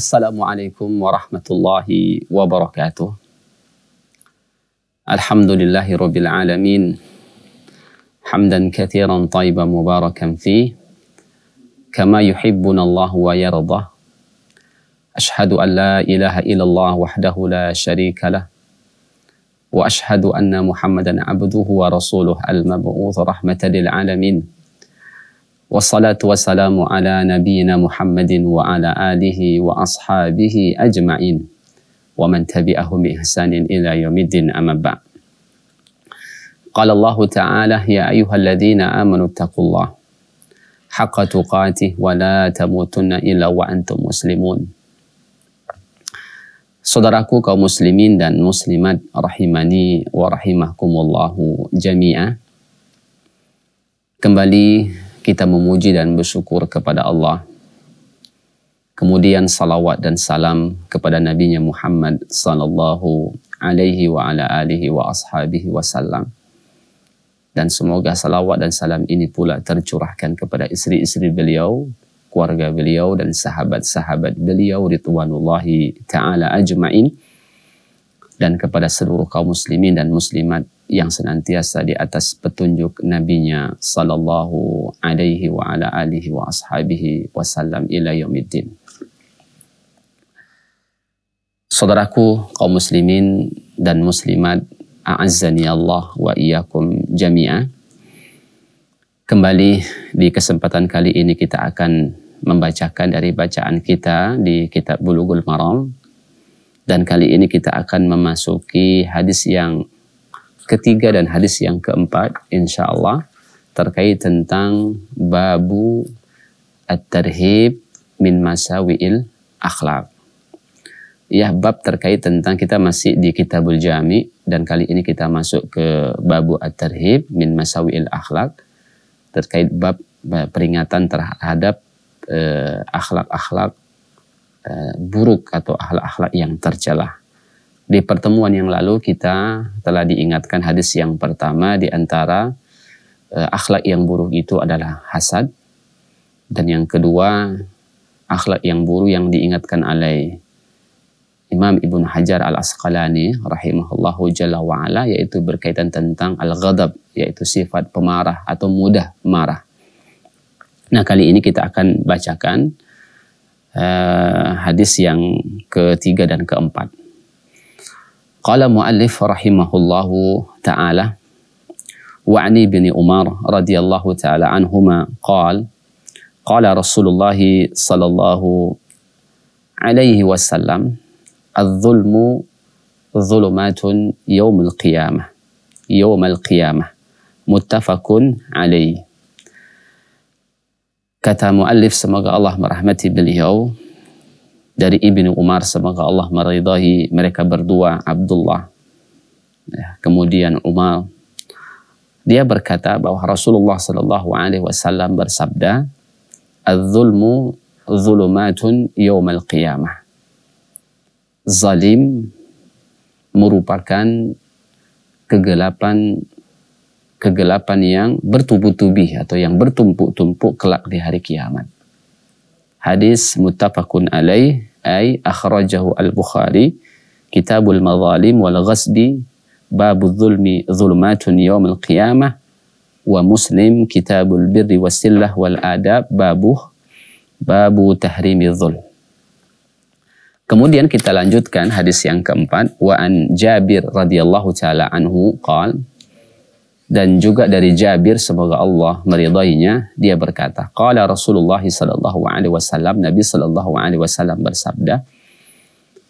السلام عليكم ورحمة الله وبركاته الحمد لله رب العالمين حمدا كثيرا طيبا مباركا فيه كما يحبنا الله ويرضى أشهد أن لا إله إلا الله وحده لا شريك له وأشهد أن محمدا عبده ورسوله المبعوث رحمة للعالمين والصلاة والسلام على نبينا محمد وعلى آله وأصحابه أجمعين ومن تبعهم بإحسان إلى يوم الدين أما بعد قال الله تعالى يا أيها الذين آمنوا اتقوا الله حق تقاته ولا تموتن إلا وأنتم مسلمون Saudaraku kaum muslimin dan muslimat rahimani wa rahimahkumullahu jami'ah. Kembali kita memuji dan bersyukur kepada Allah. Kemudian salawat dan salam kepada Nabi Muhammad sallallahu alaihi wa ala alihi wa ashabihi wasallam. Dan semoga salawat dan salam ini pula tercurahkan kepada isteri-isteri beliau, keluarga beliau dan sahabat-sahabat beliau ridwanullahi taala ajmain dan kepada seluruh kaum muslimin dan muslimat yang senantiasa di atas petunjuk nabinya sallallahu alaihi wa ala alihi wa ashabihi wasallam ila yaumiddin. Saudaraku kaum muslimin dan muslimat a'azzani Allah wa iyyakum jami'a. Kembali di kesempatan kali ini kita akan membacakan dari bacaan kita di kitab Bulughul Maram dan kali ini kita akan memasuki hadis yang ketiga dan hadis yang keempat insya Allah terkait tentang babu at-tarhib min masawi'il akhlak. Ya, bab terkait tentang kita masih di Kitabul Jami dan kali ini kita masuk ke babu at-tarhib min masawi'il akhlak terkait bab peringatan terhadap akhlak eh, akhlak eh, buruk atau akhlak-akhlak yang tercelah. Di pertemuan yang lalu kita telah diingatkan hadis yang pertama di antara uh, akhlak yang buruk itu adalah hasad dan yang kedua akhlak yang buruk yang diingatkan oleh Imam Ibn Hajar Al-Asqalani rahimahullahu jalla wa'ala yaitu berkaitan tentang al-ghadab yaitu sifat pemarah atau mudah marah. Nah kali ini kita akan bacakan uh, hadis yang ketiga dan keempat. قال مؤلف رحمه الله تعالى وعن ابن عمر رضي الله تعالى عنهما قال قال رسول الله صلى الله عليه وسلم الظلم ظلمات يوم القيامة يوم القيامة متفق عليه كتب مؤلف سمع الله مرحمة beliau dari Ibnu Umar semoga Allah meridai mereka berdua Abdullah ya, kemudian Umar dia berkata bahwa Rasulullah Shallallahu Alaihi Wasallam bersabda al-zulmu zulumatun yawmal qiyamah zalim merupakan kegelapan kegelapan yang bertubi-tubi atau yang bertumpuk-tumpuk kelak di hari kiamat. Hadis muttafaqun alaih ay akhrajahu al-Bukhari Kitabul Mazalim wal Ghasdi Babu Zulmi Zulmatun al Qiyamah wa Muslim Kitabul Birri Wasillah wal Adab Babu Babu Tahrimi Zulm Kemudian kita lanjutkan hadis yang keempat wa an Jabir radhiyallahu taala anhu qala dan juga dari Jabir semoga Allah meridainya dia berkata qala Rasulullah sallallahu alaihi wasallam Nabi sallallahu alaihi wasallam bersabda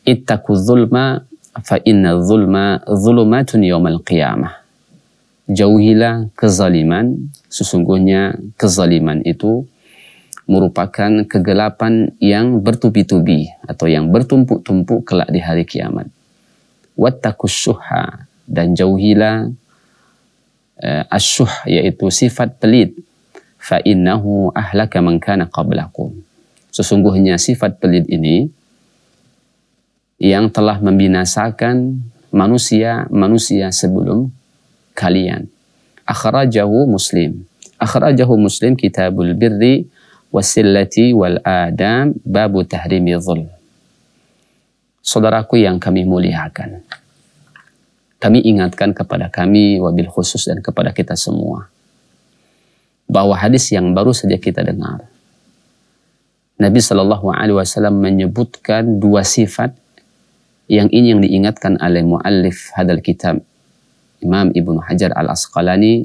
ittaqu zulma fa inna zulma zulumatun yaumal qiyamah jauhilah kezaliman sesungguhnya kezaliman itu merupakan kegelapan yang bertubi-tubi atau yang bertumpuk-tumpuk kelak di hari kiamat syuhha dan jauhilah uh, eh, asyuh yaitu sifat pelit fa innahu ahlaka man kana qablakum sesungguhnya sifat pelit ini yang telah membinasakan manusia manusia sebelum kalian akhrajahu muslim akhrajahu muslim kitabul birri wasillati wal adam babu tahrimi dhul saudaraku yang kami muliakan kami ingatkan kepada kami, wabil khusus dan kepada kita semua. Bahwa hadis yang baru saja kita dengar. Nabi Shallallahu Alaihi Wasallam menyebutkan dua sifat yang ini yang diingatkan oleh muallif hadal kitab Imam Ibnu Hajar Al Asqalani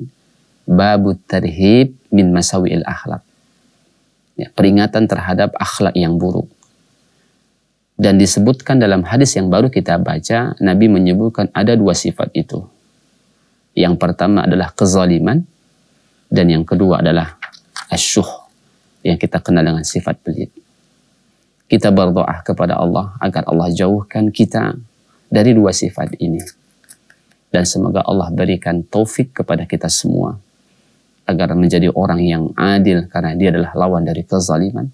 babu terhib min masawi'il akhlak. Ya, peringatan terhadap akhlak yang buruk. Dan disebutkan dalam hadis yang baru kita baca, Nabi menyebutkan ada dua sifat itu. Yang pertama adalah kezaliman, dan yang kedua adalah asyuh, yang kita kenal dengan sifat pelit. Kita berdoa kepada Allah agar Allah jauhkan kita dari dua sifat ini. Dan semoga Allah berikan taufik kepada kita semua agar menjadi orang yang adil karena dia adalah lawan dari kezaliman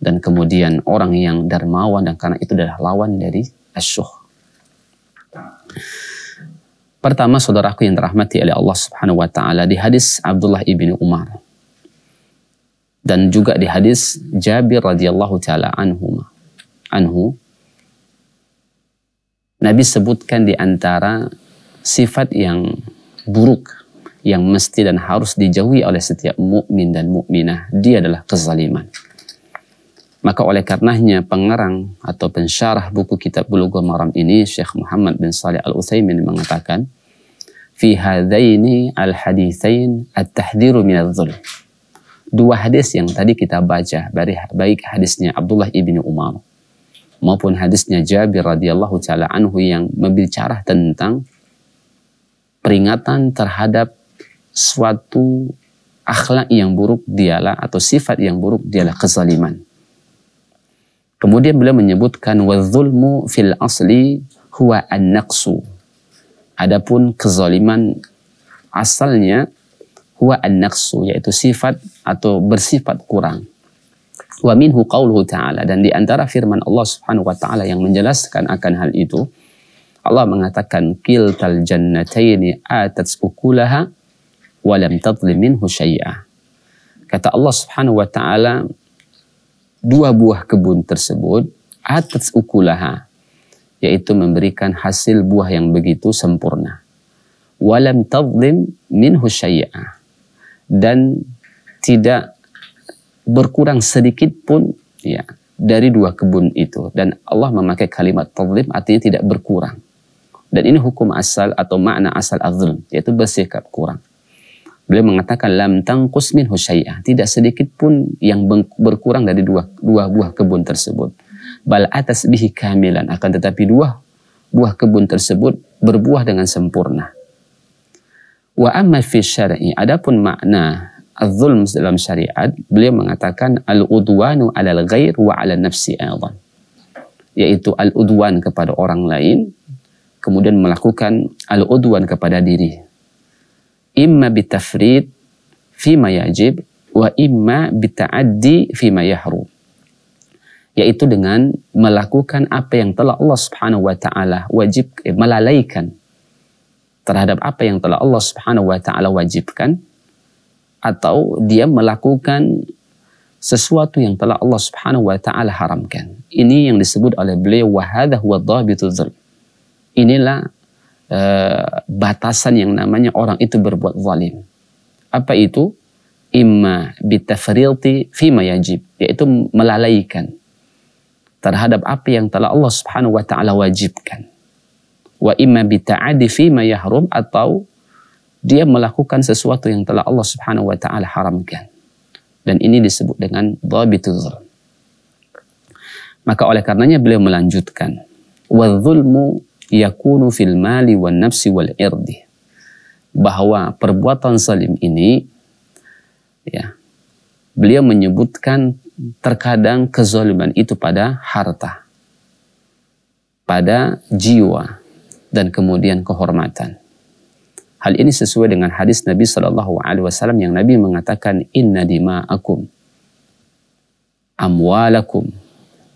dan kemudian orang yang dermawan dan karena itu adalah lawan dari asyuh. Pertama saudaraku yang dirahmati oleh Allah Subhanahu wa taala di hadis Abdullah ibnu Umar dan juga di hadis Jabir radhiyallahu taala anhu anhu Nabi sebutkan di antara sifat yang buruk yang mesti dan harus dijauhi oleh setiap mukmin dan mukminah dia adalah kezaliman maka oleh karenanya pengarang atau pensyarah buku kitab Bulughul Maram ini Syekh Muhammad bin Salih Al Utsaimin mengatakan fi hadaini al haditsain at tahdhiru min dzul Dua hadis yang tadi kita baca dari baik hadisnya Abdullah ibni Umar maupun hadisnya Jabir radhiyallahu taala anhu yang membicarah tentang peringatan terhadap suatu akhlak yang buruk dialah atau sifat yang buruk dialah kezaliman Kemudian beliau menyebutkan wazulmu fil asli huwa an naksu. Adapun kezaliman asalnya huwa an naksu, yaitu sifat atau bersifat kurang. Wa minhu qauluhu ta'ala dan di antara firman Allah Subhanahu wa taala yang menjelaskan akan hal itu Allah mengatakan tal jannatayni atat ukulaha wa lam tadlim minhu syai'a. Kata Allah Subhanahu wa taala dua buah kebun tersebut atas ukulaha yaitu memberikan hasil buah yang begitu sempurna. Walam tazlim minhu syai'ah dan tidak berkurang sedikit pun ya dari dua kebun itu dan Allah memakai kalimat tazlim artinya tidak berkurang. Dan ini hukum asal atau makna asal azlim yaitu bersikap kurang. Beliau mengatakan lam tangkus min husayyah Tidak sedikit pun yang berkurang dari dua, dua buah kebun tersebut. Bal atas bihi kamilan. Akan tetapi dua buah kebun tersebut berbuah dengan sempurna. Wa amma fi syar'i. Adapun makna az-zulm dalam syariat, beliau mengatakan al-udwanu alal ghair wa ala nafsi aydan. Yaitu al-udwan kepada orang lain, kemudian melakukan al-udwan kepada diri imma bitafrid ma yajib wa imma bita'addi ma yahrum yaitu dengan melakukan apa yang telah Allah Subhanahu wa taala wajib eh, melalaikan terhadap apa yang telah Allah Subhanahu wa taala wajibkan atau dia melakukan sesuatu yang telah Allah Subhanahu wa taala haramkan. Ini yang disebut oleh beliau wa hadha huwa dhabituz Inilah Eh, batasan yang namanya orang itu berbuat zalim. Apa itu? Imma bitafrilti fima yajib, yaitu melalaikan terhadap apa yang telah Allah Subhanahu wa taala wajibkan. Wa imma bita'adi fima yahrum atau dia melakukan sesuatu yang telah Allah Subhanahu wa taala haramkan. Dan ini disebut dengan dhabitul Maka oleh karenanya beliau melanjutkan, Wa zulmu yakunu fil mali wan nafsi wal irdi bahwa perbuatan salim ini ya beliau menyebutkan terkadang kezaliman itu pada harta pada jiwa dan kemudian kehormatan Hal ini sesuai dengan hadis Nabi Shallallahu Alaihi Wasallam yang Nabi mengatakan Inna dima'akum amwalakum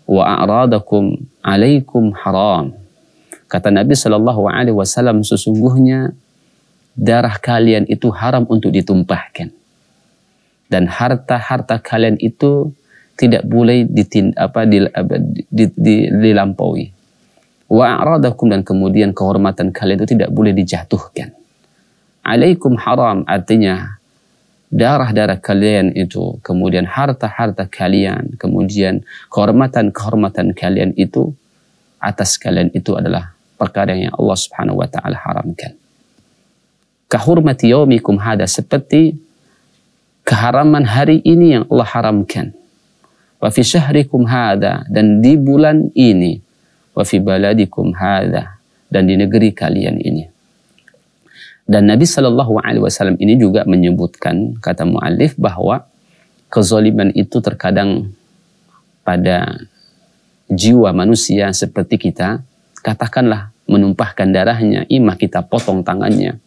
wa a'radakum alaikum haram Kata Nabi Shallallahu Alaihi Wasallam sesungguhnya darah kalian itu haram untuk ditumpahkan dan harta-harta kalian itu tidak boleh ditin, apa, dil, di, di, dilampaui. Wa dan kemudian kehormatan kalian itu tidak boleh dijatuhkan. Alaikum haram artinya darah-darah kalian itu, kemudian harta-harta kalian, kemudian kehormatan-kehormatan kalian itu atas kalian itu adalah perkara yang Allah Subhanahu wa taala haramkan. Kahurmati yaumikum hada seperti keharaman hari ini yang Allah haramkan. Wa fi syahrikum hada dan di bulan ini wa fi baladikum hada dan di negeri kalian ini. Dan Nabi Shallallahu Alaihi Wasallam ini juga menyebutkan kata mu'alif bahwa kezaliman itu terkadang pada jiwa manusia seperti kita katakanlah menumpahkan darahnya, imah kita potong tangannya,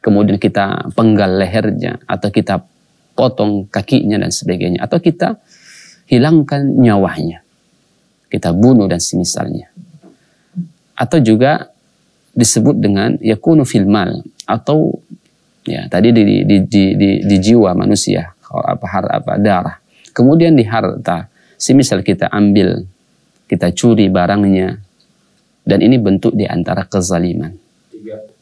kemudian kita penggal lehernya, atau kita potong kakinya dan sebagainya, atau kita hilangkan nyawanya, kita bunuh dan semisalnya. Atau juga disebut dengan yakunu filmal atau ya tadi di di, di, di, di jiwa manusia apa har, apa darah kemudian di harta semisal kita ambil kita curi barangnya dan ini bentuk di antara kezaliman.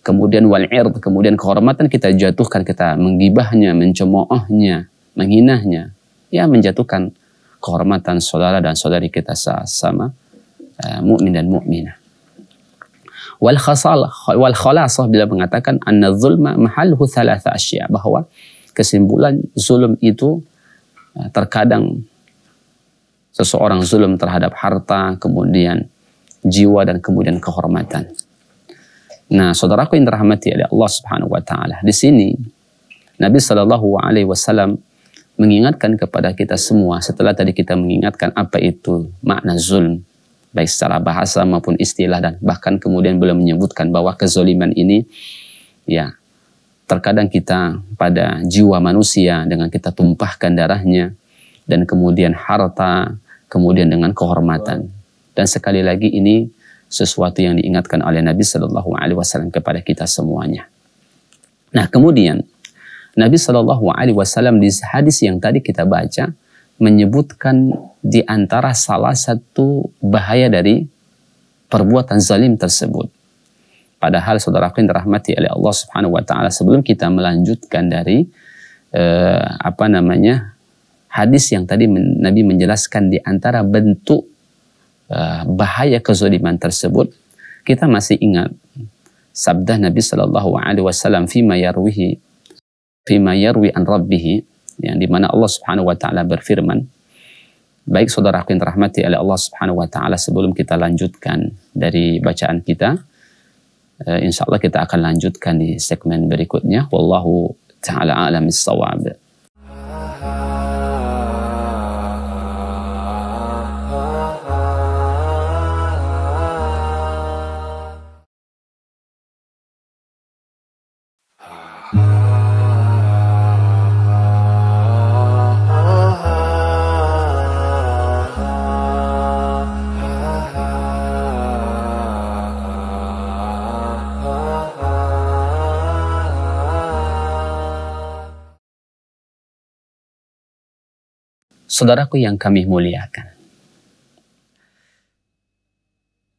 Kemudian wal'ird, kemudian kehormatan kita jatuhkan, kita menggibahnya, mencemoohnya, menghinahnya. Ya menjatuhkan kehormatan saudara dan saudari kita sama uh, mukmin dan mukminah. Wal khasal wal khalasah bila mengatakan anna zulma mahalhu thalatha asya bahwa kesimpulan zulm itu eh, terkadang seseorang zulm terhadap harta kemudian jiwa dan kemudian kehormatan. Nah, saudaraku yang dirahmati oleh Allah Subhanahu wa taala, di sini Nabi Shallallahu alaihi wasallam mengingatkan kepada kita semua setelah tadi kita mengingatkan apa itu makna zulm baik secara bahasa maupun istilah dan bahkan kemudian belum menyebutkan bahwa kezoliman ini ya terkadang kita pada jiwa manusia dengan kita tumpahkan darahnya dan kemudian harta kemudian dengan kehormatan dan sekali lagi ini sesuatu yang diingatkan oleh Nabi Shallallahu Alaihi Wasallam kepada kita semuanya. Nah kemudian Nabi Shallallahu Alaihi Wasallam di hadis yang tadi kita baca menyebutkan di antara salah satu bahaya dari perbuatan zalim tersebut. Padahal saudara-saudara yang dirahmati oleh Allah Subhanahu wa taala sebelum kita melanjutkan dari eh, apa namanya hadis yang tadi Nabi menjelaskan di antara bentuk Ah, bahaya kezaliman tersebut, kita masih ingat sabda Nabi Shallallahu Alaihi Wasallam fima yarwihi fima yarwi an rabbih yang dimana Allah Subhanahu Wa Taala berfirman baik saudara yang terahmati oleh Allah Subhanahu Wa Taala sebelum kita lanjutkan dari bacaan kita eh, insya Allah kita akan lanjutkan di segmen berikutnya wallahu taala alamis sawab Saudaraku yang kami muliakan.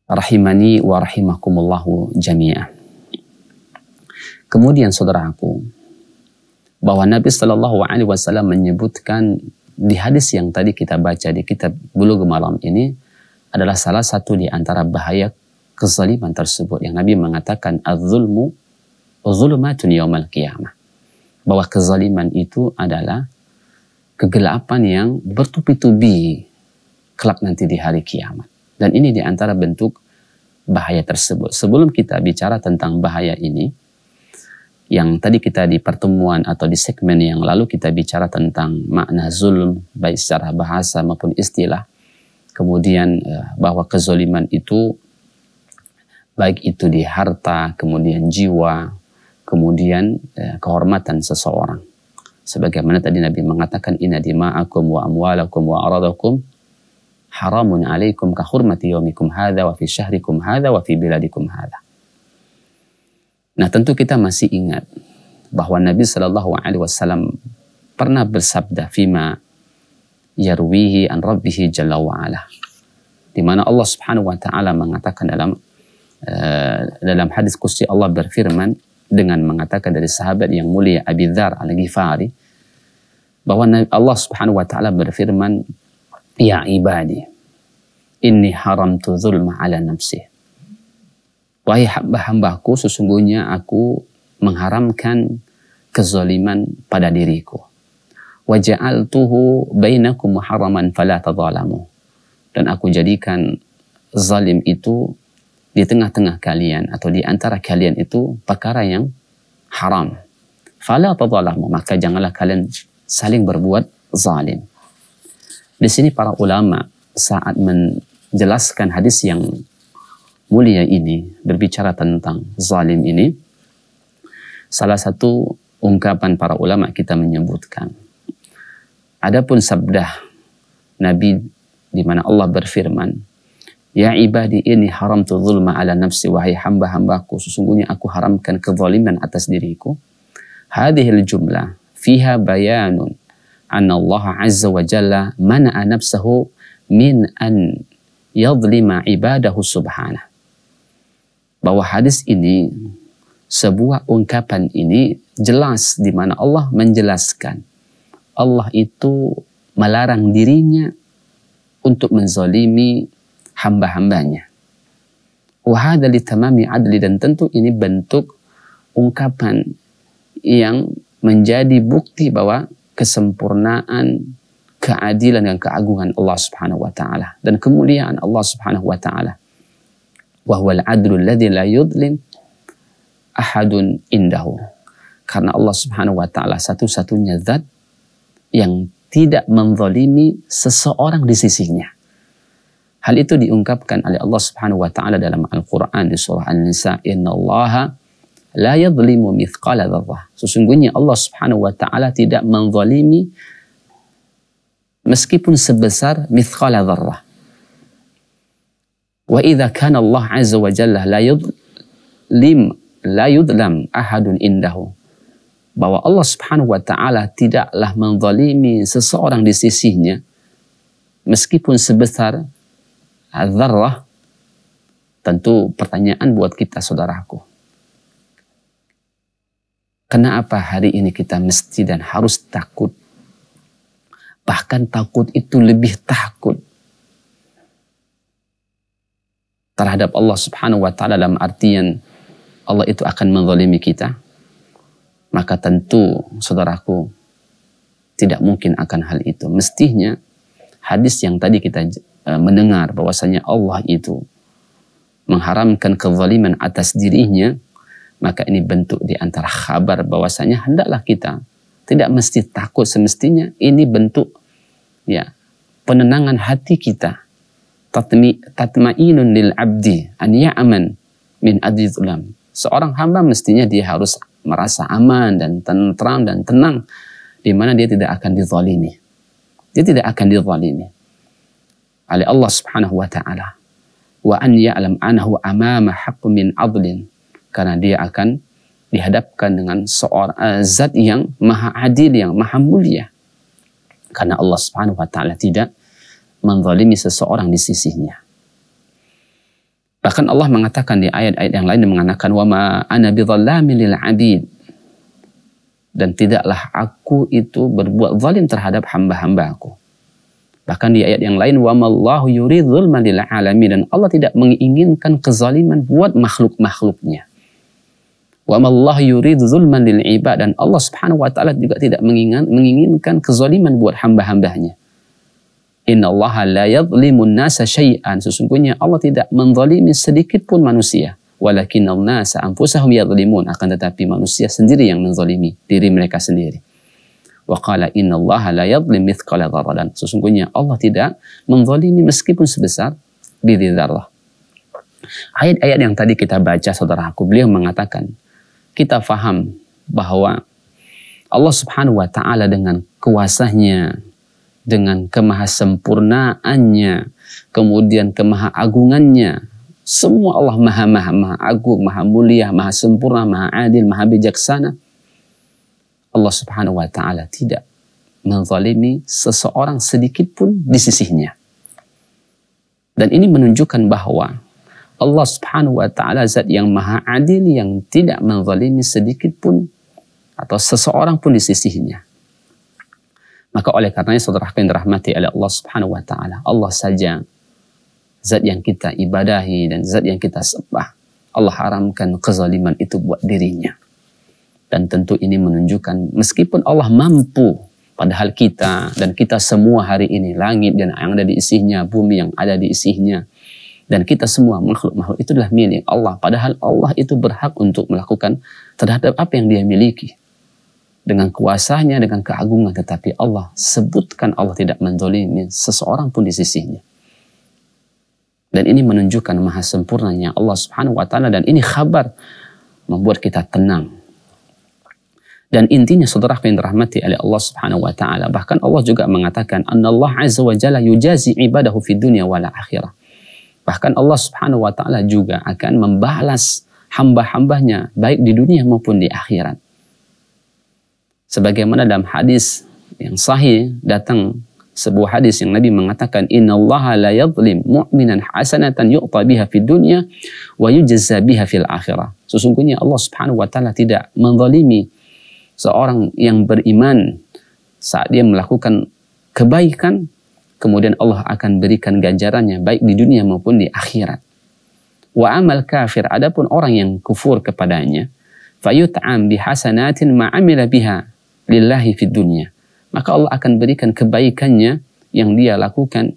Rahimani wa rahimakumullahu jami'ah. Kemudian saudaraku, bahwa Nabi Shallallahu Alaihi Wasallam menyebutkan di hadis yang tadi kita baca di kitab Bulu Gemalam ini adalah salah satu di antara bahaya kezaliman tersebut yang Nabi mengatakan azulmu zulmu zulmatun yaumal bahwa kezaliman itu adalah kegelapan yang bertubi-tubi kelak nanti di hari kiamat. Dan ini di antara bentuk bahaya tersebut. Sebelum kita bicara tentang bahaya ini, yang tadi kita di pertemuan atau di segmen yang lalu kita bicara tentang makna zulm baik secara bahasa maupun istilah kemudian eh, bahwa kezoliman itu baik itu di harta kemudian jiwa kemudian eh, kehormatan seseorang sebagaimana tadi Nabi mengatakan inna dima'akum wa amwalakum wa aradakum haramun alaikum ka hurmati yaumikum hadza wa fi syahrikum hadha wa fi biladikum hadha Nah, tentu kita masih ingat bahwa Nabi Shallallahu alaihi wasallam pernah bersabda fima yarwihi an rabbih jalla wa ala. Di mana Allah Subhanahu wa taala mengatakan dalam uh, dalam hadis kursi Allah berfirman dengan mengatakan dari sahabat yang mulia Abi Dzar Al-Ghifari bahwa Allah Subhanahu wa taala berfirman ya ibadi inni haramtu zulma ala nafsi wahai hamba-hambaku sesungguhnya aku mengharamkan kezaliman pada diriku wa ja'altuhu bainakum muharraman fala tadhalamu dan aku jadikan zalim itu di tengah-tengah kalian atau di antara kalian itu perkara yang haram. Fala tadalamu, maka janganlah kalian saling berbuat zalim. Di sini para ulama saat menjelaskan hadis yang mulia ini berbicara tentang zalim ini salah satu ungkapan para ulama kita menyebutkan adapun sabda nabi di mana Allah berfirman Ya ibadi ini haram tu zulma ala nafsi wahai hamba-hambaku sesungguhnya aku haramkan kezaliman atas diriku. Hadhil jumlah fiha bayanun anna Allah azza wa jalla mana'a nafsahu min an yadlima ibadahu subhanah. Bahwa hadis ini sebuah ungkapan ini jelas di mana Allah menjelaskan Allah itu melarang dirinya untuk menzalimi hamba-hambanya. Wahada tamami adli dan tentu ini bentuk ungkapan yang menjadi bukti bahwa kesempurnaan keadilan dan keagungan Allah Subhanahu wa taala dan kemuliaan Allah Subhanahu wa taala. Wa huwal adlu alladhi la yudlim ahadun indahu. Karena Allah Subhanahu wa taala satu-satunya zat yang tidak menzalimi seseorang di sisinya. Hal itu diungkapkan oleh Allah Subhanahu wa taala dalam Al-Qur'an di surah An-Nisa, "Innallaha la yadhlimu mithqala dzarrah." Sesungguhnya Allah Subhanahu wa taala tidak menzalimi meskipun sebesar mithqala dzarrah. Wa idza kana Allah azza wa jalla la yadhlim la yudlam ahadun indahu. Bahwa Allah Subhanahu wa taala tidaklah menzalimi seseorang di sisinya meskipun sebesar Hadzarrah tentu pertanyaan buat kita saudaraku. Kenapa hari ini kita mesti dan harus takut? Bahkan takut itu lebih takut terhadap Allah Subhanahu wa taala dalam artian Allah itu akan menzalimi kita. Maka tentu saudaraku tidak mungkin akan hal itu. Mestinya hadis yang tadi kita Eh, mendengar bahwasanya Allah itu mengharamkan kezaliman atas dirinya, maka ini bentuk di antara kabar bahwasanya hendaklah kita tidak mesti takut semestinya. Ini bentuk ya penenangan hati kita. Tatmi, tatmainun lil abdi an ya'man min adzulam Seorang hamba mestinya dia harus merasa aman dan tenang dan tenang di mana dia tidak akan dizalimi. Dia tidak akan dizalimi oleh Allah Subhanahu wa taala. Wa an ya'lam anahu amama haqqun min adlin karena dia akan dihadapkan dengan seorang uh, zat yang maha adil yang maha mulia. Karena Allah Subhanahu wa taala tidak menzalimi seseorang di sisinya. Bahkan Allah mengatakan di ayat-ayat yang lain mengatakan wa ma ana bidzallamin lil abid dan tidaklah aku itu berbuat zalim terhadap hamba-hamba aku. Bahkan di ayat yang lain wa dan Allah tidak menginginkan kezaliman buat makhluk-makhluknya. Wa dan Allah Subhanahu wa taala juga tidak menginginkan kezaliman buat hamba-hambanya. Allaha la yadhlimun nasa syai'an. Sesungguhnya Allah tidak menzalimi sedikit pun manusia. Walakinnal nasa anfusahum yadhlimun. Akan tetapi manusia sendiri yang menzalimi diri mereka sendiri. Wa qala Allah la yadlim mithqala dzarratin. Sesungguhnya Allah tidak menzalimi meskipun sebesar diri zarrah. Ayat-ayat yang tadi kita baca saudara aku beliau mengatakan, kita faham bahwa Allah Subhanahu wa taala dengan kuasanya, dengan kemahasempurnaannya, kemudian kemahaagungannya, semua Allah maha maha maha agung, maha mulia, maha sempurna, maha adil, maha bijaksana. Allah Subhanahu wa taala tidak menzalimi seseorang sedikit pun di sisinya. Dan ini menunjukkan bahwa Allah Subhanahu wa taala zat yang maha adil yang tidak menzalimi sedikit pun atau seseorang pun di sisinya. Maka oleh karenanya saudara yang dirahmati oleh Allah Subhanahu wa taala, Allah saja zat yang kita ibadahi dan zat yang kita sembah. Allah haramkan kezaliman itu buat dirinya. Dan tentu ini menunjukkan meskipun Allah mampu padahal kita dan kita semua hari ini langit dan yang ada di isinya, bumi yang ada di isinya dan kita semua makhluk-makhluk itu adalah milik Allah. Padahal Allah itu berhak untuk melakukan terhadap apa yang dia miliki. Dengan kuasanya, dengan keagungan. Tetapi Allah sebutkan Allah tidak mendolimi seseorang pun di sisinya. Dan ini menunjukkan maha sempurnanya Allah subhanahu wa ta'ala. Dan ini khabar membuat kita tenang. Dan intinya saudara yang dirahmati oleh Allah Subhanahu wa taala. Bahkan Allah juga mengatakan Allah azza wa jalla yujazi ibadahu fid dunya wal akhirah. Bahkan Allah Subhanahu wa taala juga akan membalas hamba-hambanya baik di dunia maupun di akhirat. Sebagaimana dalam hadis yang sahih datang sebuah hadis yang Nabi mengatakan inna Allah la yadhlim mu'minan hasanatan yu'ta biha fid dunya wa yujazza biha fil akhirah. Sesungguhnya Allah Subhanahu wa taala tidak menzalimi seorang yang beriman saat dia melakukan kebaikan, kemudian Allah akan berikan ganjarannya baik di dunia maupun di akhirat. Wa amal kafir, adapun orang yang kufur kepadanya, fayut'am bihasanatin ma'amila biha lillahi fid dunya. Maka Allah akan berikan kebaikannya yang dia lakukan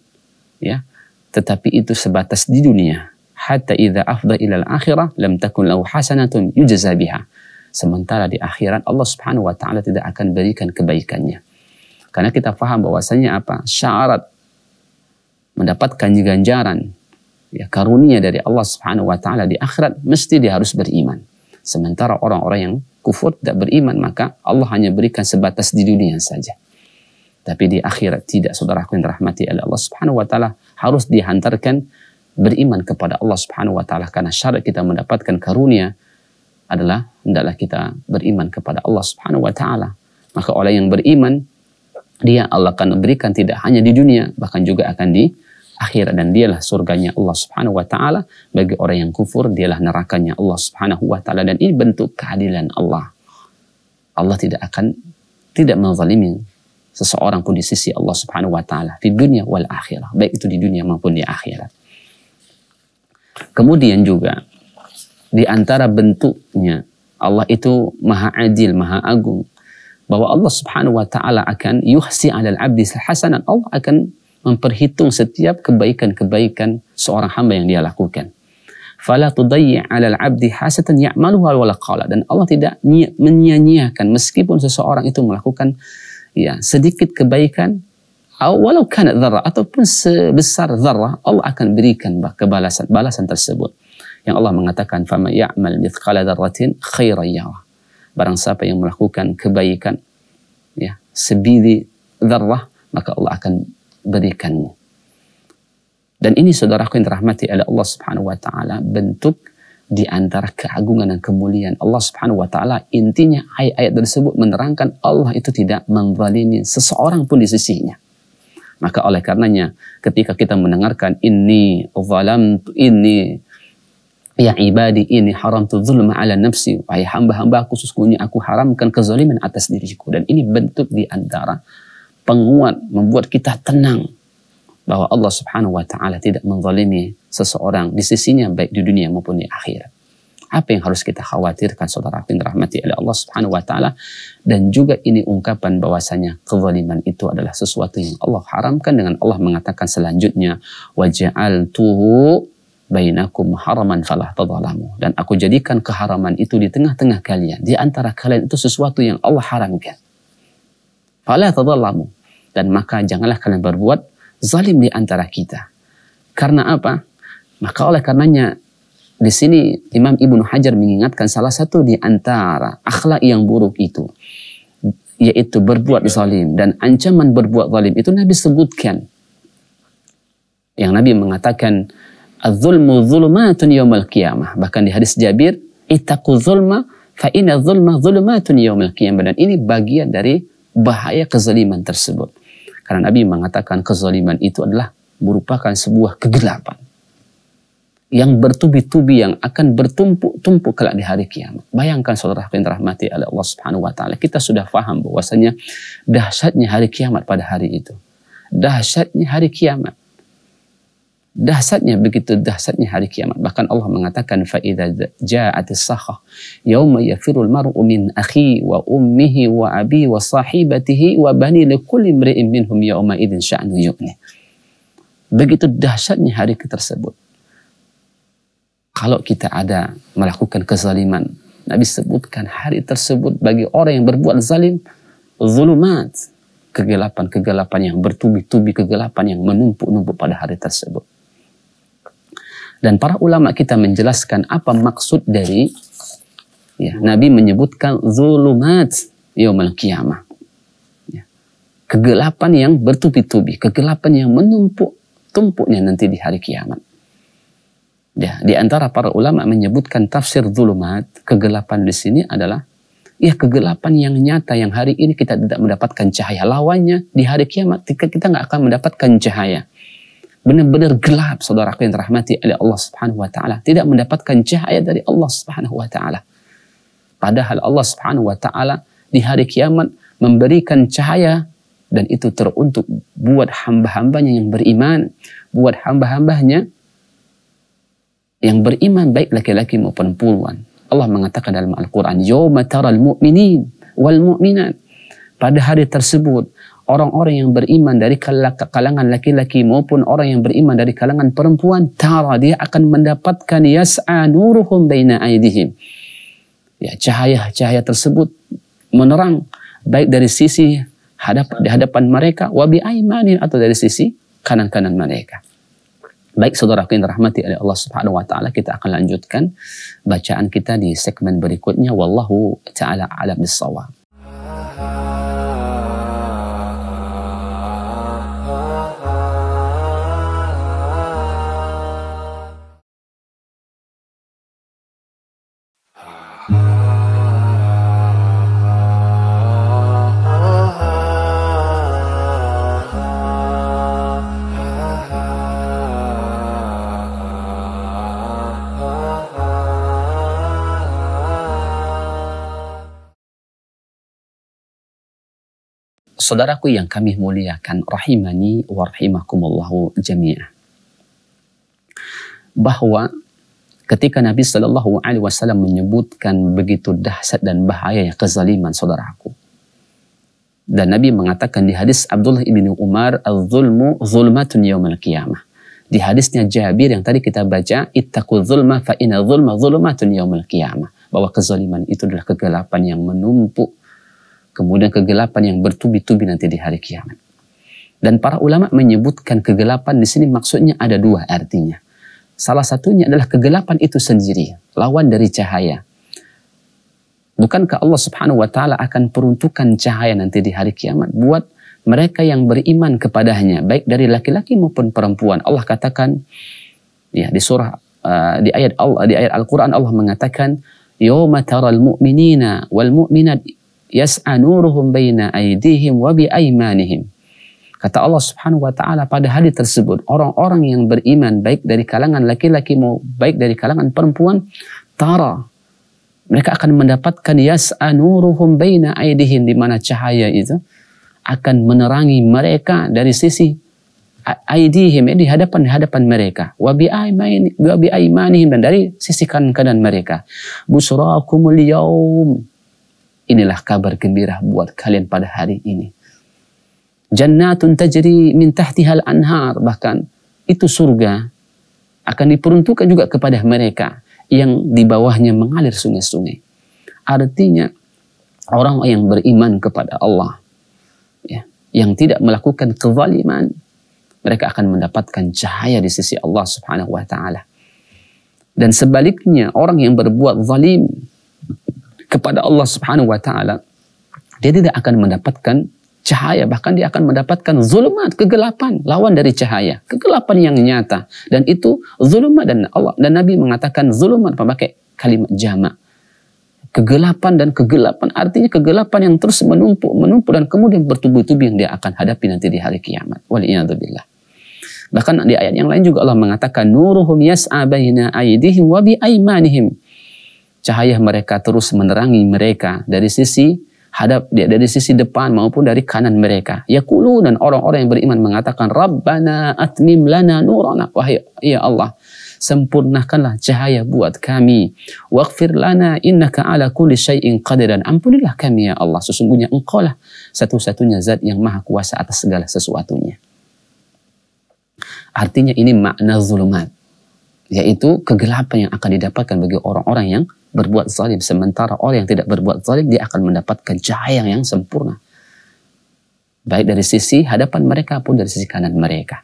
ya tetapi itu sebatas di dunia hatta idza afda ila al-akhirah lam takun lahu hasanatun yujza biha Sementara di akhirat Allah Subhanahu wa taala tidak akan berikan kebaikannya. Karena kita paham bahwasanya apa? Syarat mendapatkan ganjaran ya karunia dari Allah Subhanahu wa taala di akhirat mesti dia harus beriman. Sementara orang-orang yang kufur tidak beriman maka Allah hanya berikan sebatas di dunia saja. Tapi di akhirat tidak saudara yang dirahmati oleh Allah Subhanahu wa taala harus dihantarkan beriman kepada Allah Subhanahu wa taala karena syarat kita mendapatkan karunia adalah hendaklah kita beriman kepada Allah Subhanahu wa taala. Maka oleh yang beriman dia Allah akan berikan tidak hanya di dunia bahkan juga akan di akhirat dan dialah surganya Allah Subhanahu wa taala bagi orang yang kufur dialah nerakanya Allah Subhanahu wa taala dan ini bentuk keadilan Allah. Allah tidak akan tidak menzalimi seseorang pun di sisi Allah Subhanahu wa taala di dunia wal akhirah baik itu di dunia maupun di akhirat. Kemudian juga di antara bentuknya Allah itu maha adil, maha agung. Bahwa Allah subhanahu wa ta'ala akan yuhsi alal abdi hasanan. Allah akan memperhitung setiap kebaikan-kebaikan seorang hamba yang dia lakukan. Fala tudayyi' 'alal 'abdi hasatan ya'maluha wala qala dan Allah tidak menyanyiakan meskipun seseorang itu melakukan ya sedikit kebaikan walau kanat dzarra ataupun sebesar dzarra Allah akan berikan kebalasan balasan tersebut yang Allah mengatakan fama ya'mal mithqala dzarratin khairan yara. Barang siapa yang melakukan kebaikan ya sebiji dzarrah maka Allah akan berikanmu. Dan ini saudaraku yang dirahmati oleh Allah Subhanahu wa taala bentuk di antara keagungan dan kemuliaan Allah Subhanahu wa taala intinya ayat-ayat tersebut menerangkan Allah itu tidak menzalimi seseorang pun di sisinya. Maka oleh karenanya ketika kita mendengarkan ini zalam ini Ya ibadi ini haram tu zulma ala nafsi. Wahai hamba-hamba aku ini aku haramkan kezaliman atas diriku. Dan ini bentuk di antara penguat membuat kita tenang bahwa Allah Subhanahu wa taala tidak menzalimi seseorang di sisinya baik di dunia maupun di akhirat. Apa yang harus kita khawatirkan saudara yang dirahmati oleh Allah Subhanahu wa taala dan juga ini ungkapan bahwasanya kezaliman itu adalah sesuatu yang Allah haramkan dengan Allah mengatakan selanjutnya wa tuhu bainakum haraman falah tadzalamu dan aku jadikan keharaman itu di tengah-tengah kalian di antara kalian itu sesuatu yang Allah haramkan falah tadzalamu dan maka janganlah kalian berbuat zalim di antara kita karena apa maka oleh karenanya di sini Imam Ibnu Hajar mengingatkan salah satu di antara akhlak yang buruk itu yaitu berbuat zalim dan ancaman berbuat zalim itu Nabi sebutkan yang Nabi mengatakan Az-zulmu zulumatun yawmal qiyamah. Bahkan di hadis Jabir, itaku zulma fa inna zulma zulumatun yawmal qiyamah. Dan ini bagian dari bahaya kezaliman tersebut. Karena Nabi mengatakan kezaliman itu adalah merupakan sebuah kegelapan. Yang bertubi-tubi yang akan bertumpuk-tumpuk kelak di hari kiamat. Bayangkan saudara yang rahmati oleh Allah Subhanahu wa taala. Kita sudah faham bahwasanya dahsyatnya hari kiamat pada hari itu. Dahsyatnya hari kiamat dahsyatnya begitu dahsyatnya hari kiamat bahkan Allah mengatakan fa idza ja'atis sakhah yauma yafirul mar'u min akhi wa ummihi wa abi wa sahibatihi wa bani likulli imri'in minhum yauma idzin sya'nu yughni begitu dahsyatnya hari tersebut kalau kita ada melakukan kezaliman Nabi sebutkan hari tersebut bagi orang yang berbuat zalim zulumat kegelapan-kegelapan yang bertubi-tubi kegelapan yang menumpuk-numpuk pada hari tersebut dan para ulama kita menjelaskan apa maksud dari ya, Nabi menyebutkan zulumat yaumul kiamah. Ya. Kegelapan yang bertubi-tubi, kegelapan yang menumpuk tumpuknya nanti di hari kiamat. Ya, di antara para ulama menyebutkan tafsir zulumat, kegelapan di sini adalah ya kegelapan yang nyata yang hari ini kita tidak mendapatkan cahaya. Lawannya di hari kiamat kita nggak akan mendapatkan cahaya benar-benar gelap saudaraku yang terahmati oleh Allah Subhanahu wa taala, tidak mendapatkan cahaya dari Allah Subhanahu wa taala. Padahal Allah Subhanahu wa taala di hari kiamat memberikan cahaya dan itu teruntuk buat hamba-hambanya yang beriman, buat hamba-hambanya yang beriman baik laki-laki maupun perempuan. Allah mengatakan dalam Al-Quran, Yawma taral mu'minin wal mu'minat. Pada hari tersebut, orang-orang yang beriman dari kalangan laki-laki maupun orang yang beriman dari kalangan perempuan tara dia akan mendapatkan yas'a nuruhum baina aydihim ya cahaya-cahaya tersebut menerang baik dari sisi hadap di hadapan mereka wa bi aimanin atau dari sisi kanan-kanan mereka Baik saudara yang dirahmati oleh Allah Subhanahu wa taala, kita akan lanjutkan bacaan kita di segmen berikutnya wallahu taala alam bisawab. Saudaraku yang kami muliakan, rahimani wa rahimakumullahu jami'ah. Bahwa ketika Nabi Shallallahu Alaihi Wasallam menyebutkan begitu dahsyat dan bahayanya kezaliman saudaraku. Dan Nabi mengatakan di hadis Abdullah bin Umar, "Al-zulmu zulmatun yaumil qiyamah." Di hadisnya Jabir yang tadi kita baca, "Ittaqu zulma fa inna zulma zulmatun yaumil qiyamah." Bahwa kezaliman itu adalah kegelapan yang menumpuk, kemudian kegelapan yang bertubi-tubi nanti di hari kiamat. Dan para ulama menyebutkan kegelapan di sini maksudnya ada dua artinya Salah satunya adalah kegelapan itu sendiri, lawan dari cahaya. Bukankah Allah Subhanahu wa taala akan peruntukan cahaya nanti di hari kiamat buat mereka yang beriman kepadanya, baik dari laki-laki maupun perempuan. Allah katakan ya di surah uh, di ayat Allah di ayat Al-Qur'an Allah mengatakan yauma taral mu'minina wal mu'minat yas'a nuruhum baina aydihim wa bi aymanihim Kata Allah Subhanahu wa taala pada hari tersebut, orang-orang yang beriman baik dari kalangan laki-laki mau baik dari kalangan perempuan, tara mereka akan mendapatkan yasa nuruhum baina aidihim di mana cahaya itu akan menerangi mereka dari sisi aidihim ya, di hadapan hadapan mereka wa bi aimanihim dan dari sisi kanan kanan mereka busrakumul yaum inilah kabar gembira buat kalian pada hari ini Jannatun tajri min tahtihal anhar. Bahkan itu surga akan diperuntukkan juga kepada mereka yang di bawahnya mengalir sungai-sungai. Artinya orang yang beriman kepada Allah ya, yang tidak melakukan kezaliman mereka akan mendapatkan cahaya di sisi Allah Subhanahu wa taala. Dan sebaliknya orang yang berbuat zalim kepada Allah Subhanahu wa taala dia tidak akan mendapatkan cahaya, bahkan dia akan mendapatkan zulumat, kegelapan, lawan dari cahaya, kegelapan yang nyata. Dan itu zulumat dan Allah dan Nabi mengatakan zulumat pemakai kalimat jama Kegelapan dan kegelapan artinya kegelapan yang terus menumpuk, menumpuk dan kemudian bertubi-tubi yang dia akan hadapi nanti di hari kiamat. Waliyadzubillah. Bahkan di ayat yang lain juga Allah mengatakan nuruhum yas'a baina aydihim wa bi aymanihim. Cahaya mereka terus menerangi mereka dari sisi hadap dari sisi depan maupun dari kanan mereka. Yakulu dan orang-orang yang beriman mengatakan Rabbana atmim lana nurana. Wahai ya Allah, sempurnakanlah cahaya buat kami. Waghfir lana innaka ala kulli syai'in qadir. ampunilah kami ya Allah. Sesungguhnya engkau lah satu-satunya zat yang maha kuasa atas segala sesuatunya. Artinya ini makna zulumat. Yaitu kegelapan yang akan didapatkan bagi orang-orang yang berbuat zalim. Sementara orang yang tidak berbuat zalim dia akan mendapatkan cahaya yang sempurna. Baik dari sisi hadapan mereka pun dari sisi kanan mereka.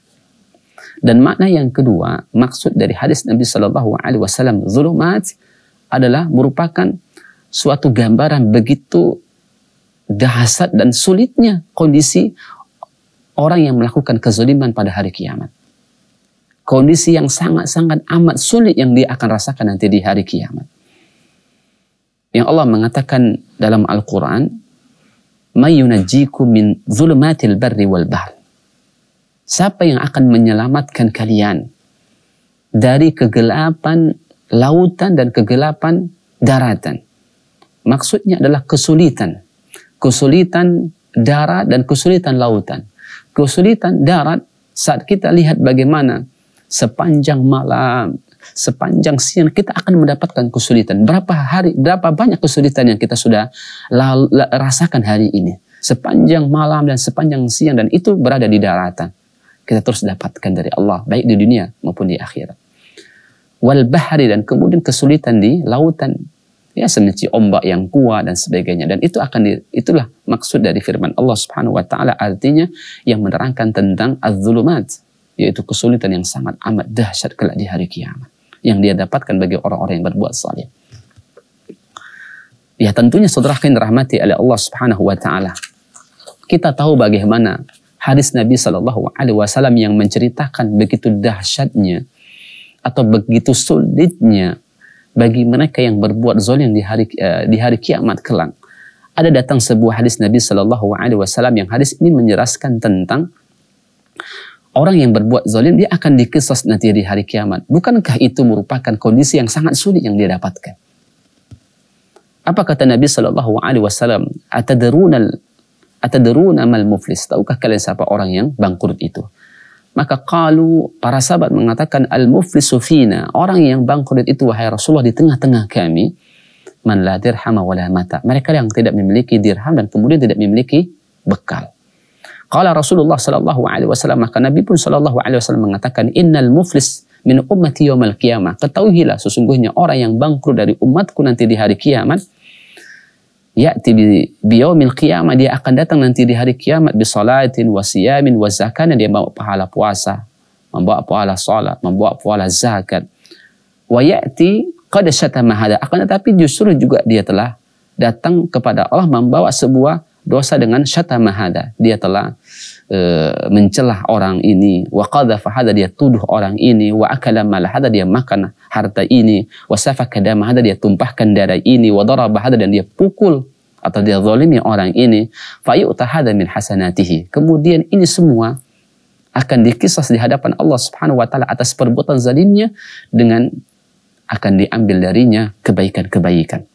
Dan makna yang kedua, maksud dari hadis Nabi Shallallahu Alaihi Wasallam zulumat adalah merupakan suatu gambaran begitu dahsyat dan sulitnya kondisi orang yang melakukan kezaliman pada hari kiamat. Kondisi yang sangat-sangat amat sulit yang dia akan rasakan nanti di hari kiamat yang Allah mengatakan dalam Al-Quran, Mayunajiku min zulumatil barri wal Siapa yang akan menyelamatkan kalian dari kegelapan lautan dan kegelapan daratan? Maksudnya adalah kesulitan. Kesulitan darat dan kesulitan lautan. Kesulitan darat saat kita lihat bagaimana sepanjang malam sepanjang siang kita akan mendapatkan kesulitan. Berapa hari, berapa banyak kesulitan yang kita sudah rasakan hari ini. Sepanjang malam dan sepanjang siang dan itu berada di daratan. Kita terus dapatkan dari Allah baik di dunia maupun di akhirat. Wal bahari dan kemudian kesulitan di lautan ya semenci ombak yang kuat dan sebagainya dan itu akan di, itulah maksud dari firman Allah Subhanahu wa taala artinya yang menerangkan tentang az-zulumat yaitu kesulitan yang sangat amat dahsyat kelak di hari kiamat yang dia dapatkan bagi orang-orang yang berbuat saleh. Ya tentunya saudara kain rahmati oleh Allah Subhanahu wa taala. Kita tahu bagaimana hadis Nabi Shallallahu alaihi wasallam yang menceritakan begitu dahsyatnya atau begitu sulitnya bagi mereka yang berbuat zalim di hari eh, di hari kiamat kelak. Ada datang sebuah hadis Nabi Shallallahu alaihi wasallam yang hadis ini menjelaskan tentang orang yang berbuat zalim dia akan dikesos nanti di hari kiamat. Bukankah itu merupakan kondisi yang sangat sulit yang dia dapatkan? Apa kata Nabi Shallallahu Alaihi Wasallam? Atadruna mal muflis. Tahukah kalian siapa orang yang bangkrut itu? Maka kalau para sahabat mengatakan al muflis sufina, orang yang bangkrut itu wahai Rasulullah di tengah-tengah kami, man la dirham wala mata. Mereka yang tidak memiliki dirham dan kemudian tidak memiliki bekal. Qala Rasulullah sallallahu alaihi wasallam maka Nabi pun sallallahu alaihi wasallam mengatakan innal muflis min ummati yaumil qiyamah. Ketahuilah sesungguhnya orang yang bangkrut dari umatku nanti di hari kiamat ya'ti bi, bi yaumil qiyamah dia akan datang nanti di hari kiamat bi salatin wa siyamin wa zakat dia membawa pahala puasa, membawa pahala salat, membawa pahala zakat. Wa ya'ti qad syatama hada akan tetapi justru juga dia telah datang kepada Allah membawa sebuah dosa dengan syatama hada. Dia telah e, mencelah orang ini, wa qadhafa hada dia tuduh orang ini, wa akala mal hada dia makan harta ini, wa safaka hada dia tumpahkan darah ini, wa daraba hada dan dia pukul atau dia zalimi orang ini, fa yu'tahada min hasanatihi. Kemudian ini semua akan dikisas di hadapan Allah Subhanahu wa taala atas perbuatan zalimnya dengan akan diambil darinya kebaikan-kebaikan.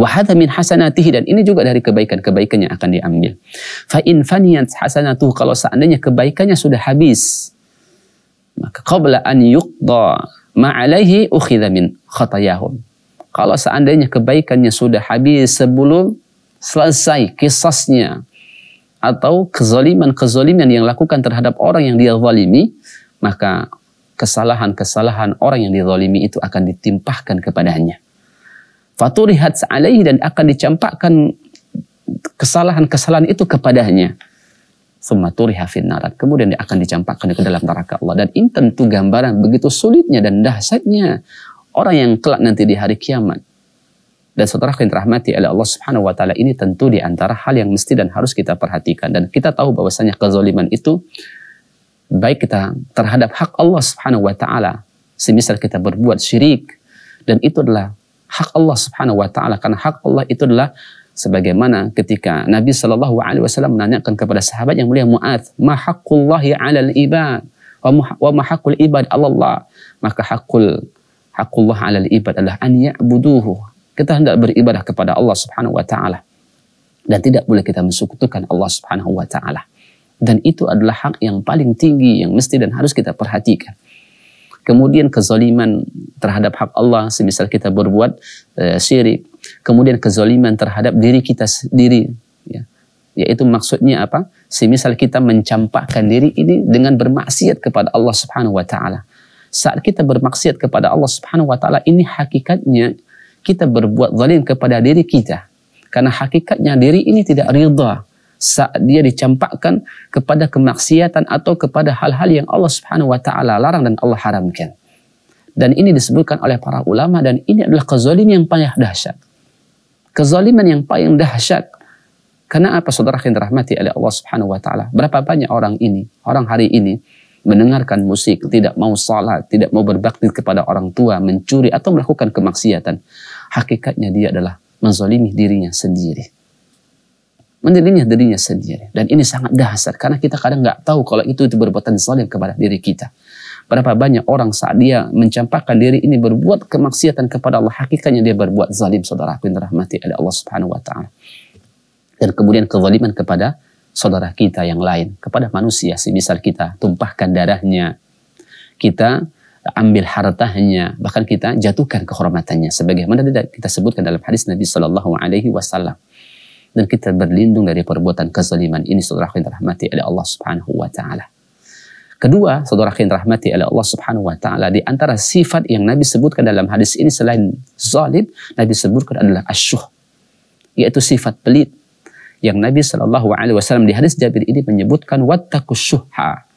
Wahada min hasanatihi dan ini juga dari kebaikan kebaikannya akan diambil. Fa in faniyat hasanatu kalau seandainya kebaikannya sudah habis, maka qabla an yuqda alaihi ukhidha min khatayahum. Kalau seandainya kebaikannya sudah habis sebelum selesai kisahnya atau kezaliman-kezaliman yang dilakukan terhadap orang yang dia zalimi, maka kesalahan-kesalahan orang yang dizalimi itu akan ditimpahkan kepadanya. Faturihat alaihi dan akan dicampakkan kesalahan-kesalahan itu kepadanya. Sumaturi hafin Kemudian dia akan dicampakkan ke dalam neraka Allah. Dan ini tentu gambaran begitu sulitnya dan dahsyatnya orang yang kelak nanti di hari kiamat. Dan setelah kita rahmati oleh Allah Subhanahu wa taala ini tentu di antara hal yang mesti dan harus kita perhatikan dan kita tahu bahwasanya kezaliman itu baik kita terhadap hak Allah Subhanahu wa taala semisal kita berbuat syirik dan itu adalah hak Allah Subhanahu wa taala karena hak Allah itu adalah sebagaimana ketika Nabi Shallallahu alaihi wasallam menanyakan kepada sahabat yang mulia Muadz, "Ma haqqullahi 'alal ibad?" Wa ma haqqul ibad Allah. Maka hakul haqqullah 'alal ibad adalah an ya'buduhu. Kita hendak beribadah kepada Allah Subhanahu wa taala dan tidak boleh kita mensekutukan Allah Subhanahu wa taala. Dan itu adalah hak yang paling tinggi yang mesti dan harus kita perhatikan kemudian kezaliman terhadap hak Allah semisal kita berbuat eh, syirik, kemudian kezaliman terhadap diri kita sendiri ya. Yaitu maksudnya apa? Semisal kita mencampakkan diri ini dengan bermaksiat kepada Allah Subhanahu wa taala. Saat kita bermaksiat kepada Allah Subhanahu wa taala ini hakikatnya kita berbuat zalim kepada diri kita. Karena hakikatnya diri ini tidak ridha saat dia dicampakkan kepada kemaksiatan atau kepada hal-hal yang Allah Subhanahu wa taala larang dan Allah haramkan. Dan ini disebutkan oleh para ulama dan ini adalah kezaliman yang paling dahsyat. Kezaliman yang paling dahsyat. Karena apa saudara yang dirahmati oleh Allah Subhanahu wa taala? Berapa banyak orang ini, orang hari ini mendengarkan musik, tidak mau salat, tidak mau berbakti kepada orang tua, mencuri atau melakukan kemaksiatan. Hakikatnya dia adalah menzalimi dirinya sendiri mendirinya dirinya sendiri. Dan ini sangat dahsyat karena kita kadang nggak tahu kalau itu itu berbuatan zalim kepada diri kita. Berapa banyak orang saat dia mencampakkan diri ini berbuat kemaksiatan kepada Allah, hakikatnya dia berbuat zalim saudara yang dirahmati oleh Allah Subhanahu wa taala. Dan kemudian kezaliman kepada saudara kita yang lain, kepada manusia misal kita tumpahkan darahnya. Kita ambil hartanya, bahkan kita jatuhkan kehormatannya sebagaimana tidak kita sebutkan dalam hadis Nabi Shallallahu alaihi wasallam dan kita berlindung dari perbuatan kezaliman ini saudara yang rahmati oleh Allah Subhanahu wa taala. Kedua, saudara yang rahmati oleh Allah Subhanahu wa taala di antara sifat yang Nabi sebutkan dalam hadis ini selain zalim, Nabi sebutkan adalah asyuh yaitu sifat pelit yang Nabi Shallallahu alaihi wasallam di hadis Jabir ini menyebutkan wattaqusyuha.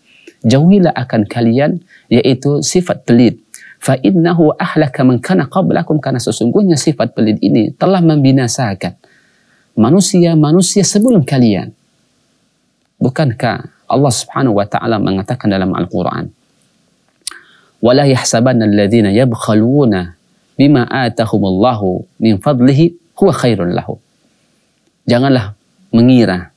Jauhilah akan kalian yaitu sifat pelit. Fa innahu ahlaka man kana qablakum karena sesungguhnya sifat pelit ini telah membinasakan manusia-manusia sebelum kalian. Bukankah Allah Subhanahu wa taala mengatakan dalam Al-Qur'an, "Wala yahsabanna alladhina yabkhaluna bima atahumullahu min fadlihi huwa khairul lahu." Janganlah mengira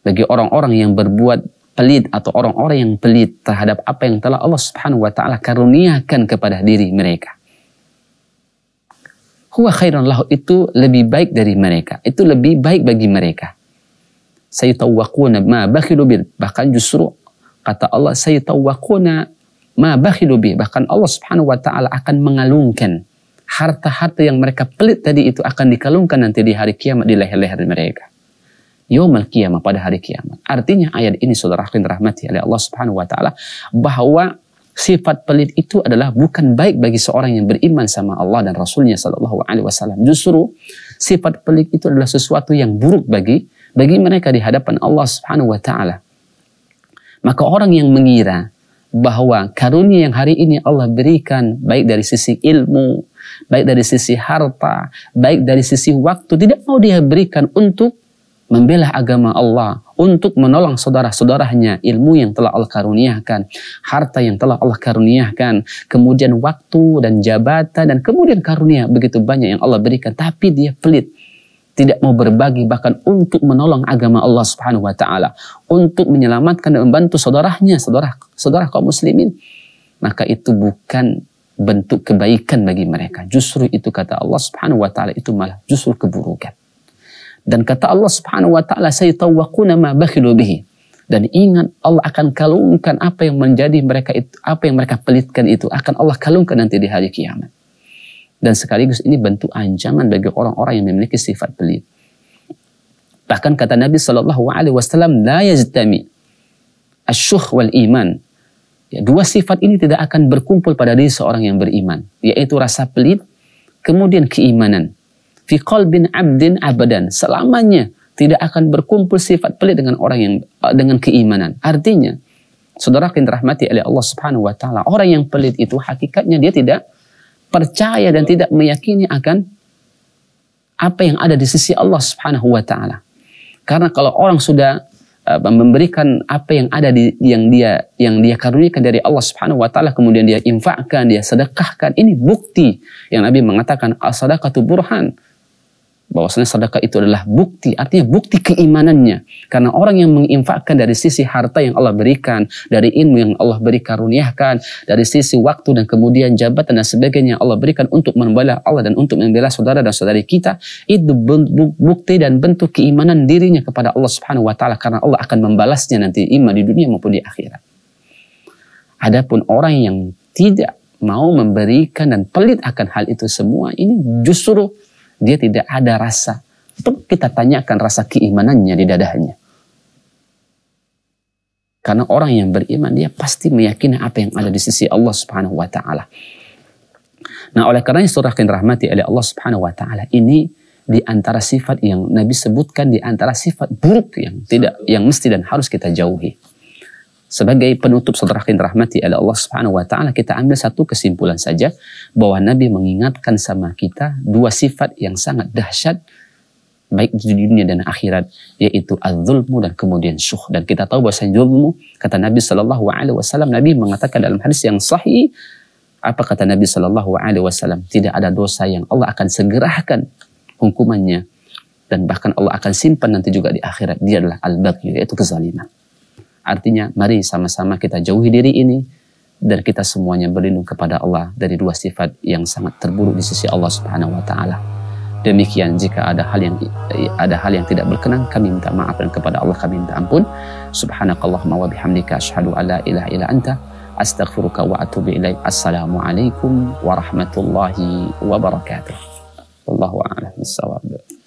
bagi orang-orang yang berbuat pelit atau orang-orang yang pelit terhadap apa yang telah Allah Subhanahu wa taala karuniakan kepada diri mereka huwa khairan lahu itu lebih baik dari mereka. Itu lebih baik bagi mereka. Sayatawakuna ma bakhilu bih. Bahkan justru kata Allah saya tahu ma bakhilu bih. Bahkan Allah subhanahu wa ta'ala akan mengalungkan harta-harta yang mereka pelit tadi itu akan dikalungkan nanti di hari kiamat di leher-leher mereka. Yaumal kiamat pada hari kiamat. Artinya ayat ini saudara rahmati oleh Allah subhanahu wa ta'ala bahwa sifat pelit itu adalah bukan baik bagi seorang yang beriman sama Allah dan Rasulnya Shallallahu Alaihi Wasallam. Justru sifat pelit itu adalah sesuatu yang buruk bagi bagi mereka di hadapan Allah Subhanahu Wa Taala. Maka orang yang mengira bahwa karunia yang hari ini Allah berikan baik dari sisi ilmu, baik dari sisi harta, baik dari sisi waktu tidak mau dia berikan untuk membela agama Allah, untuk menolong saudara-saudaranya, ilmu yang telah Allah karuniakan, harta yang telah Allah karuniakan, kemudian waktu dan jabatan dan kemudian karunia begitu banyak yang Allah berikan, tapi dia pelit tidak mau berbagi bahkan untuk menolong agama Allah Subhanahu wa taala, untuk menyelamatkan dan membantu saudaranya, saudara saudara kaum muslimin, maka itu bukan bentuk kebaikan bagi mereka. Justru itu kata Allah Subhanahu wa taala itu malah justru keburukan. Dan kata Allah Subhanahu wa taala, "Saytawaquna ma bakhilu bihi." Dan ingat Allah akan kalungkan apa yang menjadi mereka itu, apa yang mereka pelitkan itu akan Allah kalungkan nanti di hari kiamat. Dan sekaligus ini bentuk ancaman bagi orang-orang yang memiliki sifat pelit. Bahkan kata Nabi Shallallahu Alaihi Wasallam, la yajtami asyuh wal iman. Ya, dua sifat ini tidak akan berkumpul pada diri seorang yang beriman, yaitu rasa pelit, kemudian keimanan fi bin abdin abadan selamanya tidak akan berkumpul sifat pelit dengan orang yang eh, dengan keimanan. Artinya, saudara yang dirahmati oleh Allah Subhanahu wa taala, orang yang pelit itu hakikatnya dia tidak percaya dan tidak meyakini akan apa yang ada di sisi Allah Subhanahu wa taala. Karena kalau orang sudah eh, memberikan apa yang ada di yang dia yang dia karuniakan dari Allah Subhanahu wa taala kemudian dia infakkan, dia sedekahkan. Ini bukti yang Nabi mengatakan as-sadaqatu burhan bahwasanya sedekah itu adalah bukti, artinya bukti keimanannya. Karena orang yang menginfakkan dari sisi harta yang Allah berikan, dari ilmu yang Allah beri karuniakan, dari sisi waktu dan kemudian jabatan dan sebagainya Allah berikan untuk membela Allah dan untuk membela saudara dan saudari kita, itu bukti dan bentuk keimanan dirinya kepada Allah Subhanahu wa taala karena Allah akan membalasnya nanti iman di dunia maupun di akhirat. Adapun orang yang tidak mau memberikan dan pelit akan hal itu semua, ini justru dia tidak ada rasa. Perlu kita tanyakan rasa keimanannya di dadahnya. Karena orang yang beriman dia pasti meyakini apa yang ada di sisi Allah Subhanahu wa taala. Nah, oleh karena surah yang rahmati oleh Allah Subhanahu wa taala ini di antara sifat yang Nabi sebutkan di antara sifat buruk yang tidak yang mesti dan harus kita jauhi. Sebagai penutup saudara yang rahmati oleh Allah Subhanahu wa taala, kita ambil satu kesimpulan saja bahwa Nabi mengingatkan sama kita dua sifat yang sangat dahsyat baik di dunia dan akhirat yaitu az-zulmu dan kemudian syuh dan kita tahu bahwa zulmu kata Nabi Shallallahu alaihi wasallam Nabi mengatakan dalam hadis yang sahih apa kata Nabi Shallallahu alaihi wasallam tidak ada dosa yang Allah akan segerahkan hukumannya dan bahkan Allah akan simpan nanti juga di akhirat dia adalah al baqi yaitu kezaliman Artinya mari sama-sama kita jauhi diri ini dan kita semuanya berlindung kepada Allah dari dua sifat yang sangat terburuk di sisi Allah Subhanahu wa taala. Demikian jika ada hal yang ada hal yang tidak berkenan kami minta maaf dan kepada Allah kami minta ampun. Subhanakallahumma wa bihamdika asyhadu alla ilaha illa anta astaghfiruka wa atubu ilaik. Assalamualaikum warahmatullahi wabarakatuh. Wallahu a'lam bissawab.